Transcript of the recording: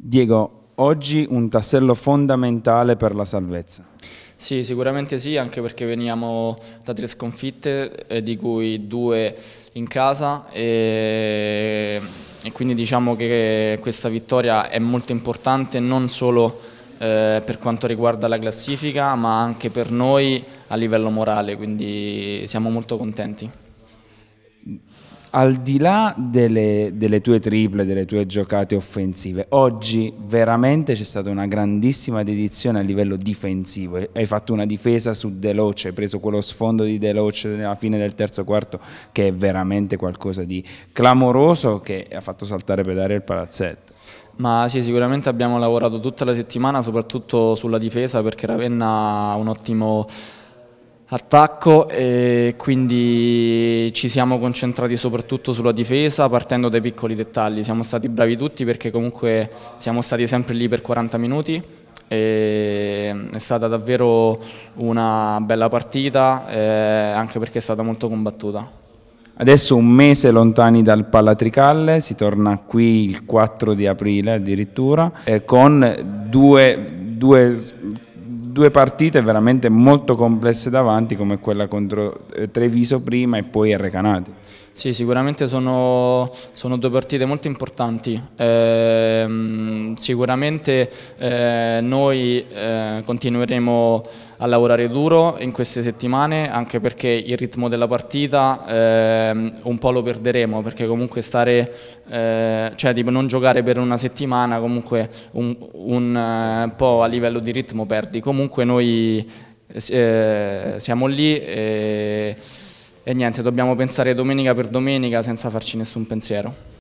Diego, oggi un tassello fondamentale per la salvezza. Sì, sicuramente sì, anche perché veniamo da tre sconfitte, eh, di cui due in casa e, e, quindi diciamo che questa vittoria è molto importante non solo eh, per quanto riguarda la classifica, ma anche per noi a livello morale, quindi siamo molto contenti al di là delle, delle, tue triple, delle tue giocate offensive, oggi veramente c'è stata una grandissima dedizione a livello difensivo. Hai fatto una difesa su Deloce, hai preso quello sfondo di Deloce alla fine del terzo quarto, che è veramente qualcosa di clamoroso che ha fatto saltare per aria il palazzetto. Ma sì, sicuramente abbiamo lavorato tutta la settimana, soprattutto sulla difesa, perché Ravenna ha un ottimo attacco e quindi ci siamo concentrati soprattutto sulla difesa partendo dai piccoli dettagli, siamo stati bravi tutti perché comunque siamo stati sempre lì per 40 minuti e è stata davvero una bella partita eh, anche perché è stata molto combattuta. Adesso un mese lontani dal Palatricalle, si torna qui il 4 di aprile addirittura, eh, con due, due due partite veramente molto complesse davanti come quella contro eh, Treviso prima e poi a Recanati. Sì, sicuramente sono, sono, due partite molto importanti. Eh, sicuramente eh, noi eh, continueremo a lavorare duro in queste settimane anche perché il ritmo della partita ehm, un po' lo perderemo perché comunque stare, eh, cioè tipo non giocare per una settimana comunque un, un eh, po' a livello di ritmo perdi. Comunque noi eh, siamo lì e e niente, dobbiamo pensare domenica per domenica senza farci nessun pensiero.